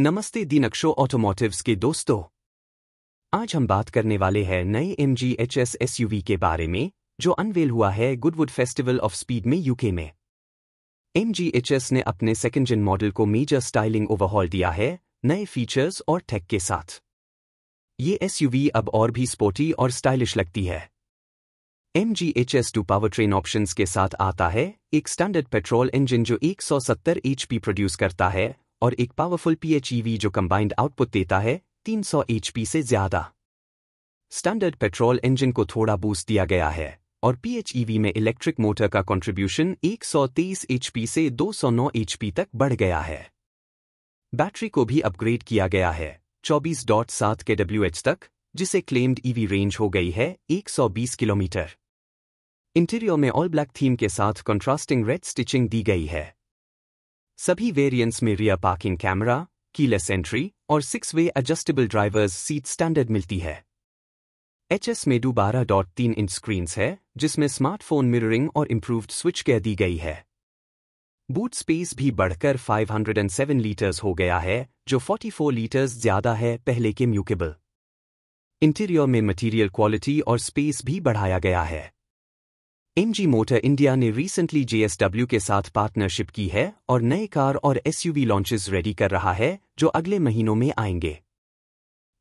नमस्ते दीनक्षो ऑटोमोटिव्स के दोस्तों आज हम बात करने वाले हैं नए M G H S S U V के बारे में जो अनवेल हुआ है गुडवुड फेस्टिवल ऑफ स्पीड में यूके में एम जी एच एस ने अपने सेकेंड जिन मॉडल को मेजर स्टाइलिंग ओवरहॉल दिया है नए फीचर्स और टेक के साथ ये एस यू वी अब और भी स्पोर्टी और स्टाइलिश लगती है M G H S two power train option के साथ आता है एक स्टैंडर्ड पेट्रोल इंजन जो 170 एचपी प्रोड्यूस करता है और एक पावरफुल पीएचईवी e जो कंबाइंड आउटपुट देता है 300 एचपी से ज्यादा स्टैंडर्ड पेट्रोल इंजन को थोड़ा बूस्ट दिया गया है और पीएचईवी e में इलेक्ट्रिक मोटर का कंट्रीब्यूशन 123 एचपी से 209 एचपी तक बढ़ गया है बैटरी को भी अपग्रेड किया गया है 24.7 के तक जिसे क्लेम्ड ईवी रेंज हो गई है 120 किलोमीटर इंटीरियर में ऑल ब्लैक थीम के साथ कंट्रास्टिंग रेड स्टिचिंग दी गई है सभी वेरिएंट्स में rear parking camera keyless entry और six way adjustable drivers seat standard मिलती है एच एस में डू बारह डॉट तीन इंच स्क्रीन्स है जिसमें स्मार्टफोन मिररिंग और इम्प्रूव्ड स्विच कह दी गई है बूट स्पेस भी बढ़कर 507 लीटर्स हो गया है जो 44 लीटर्स ज्यादा है पहले के म्यूकेबल इंटीरियर में मटेरियल क्वालिटी और स्पेस भी बढ़ाया गया है एमजी मोटर इंडिया ने रिसेंटली जेएसडब्ल्यू के साथ पार्टनरशिप की है और नए कार और एसयूवी लॉन्चेस रेडी कर रहा है जो अगले महीनों में आएंगे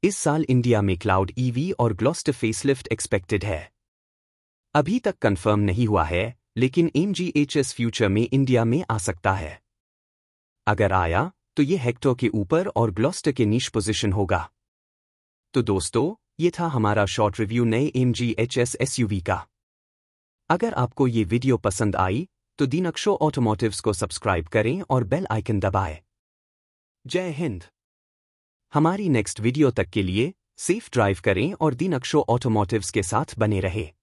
इस साल इंडिया में क्लाउड ईवी e और ग्लॉस्ट फेसलिफ्ट एक्सपेक्टेड है अभी तक कंफर्म नहीं हुआ है लेकिन एम फ्यूचर में इंडिया में आ सकता है अगर आया तो ये हेक्टर के ऊपर और ग्लॉस्टर के नीच पोजिशन होगा तो दोस्तों ये था हमारा शॉर्ट रिव्यू नए एम जी का अगर आपको ये वीडियो पसंद आई तो दीनक्षो ऑटोमोटिव्स को सब्सक्राइब करें और बेल आइकन दबाएं। जय हिंद हमारी नेक्स्ट वीडियो तक के लिए सेफ ड्राइव करें और दीनक्षो ऑटोमोटिव्स के साथ बने रहें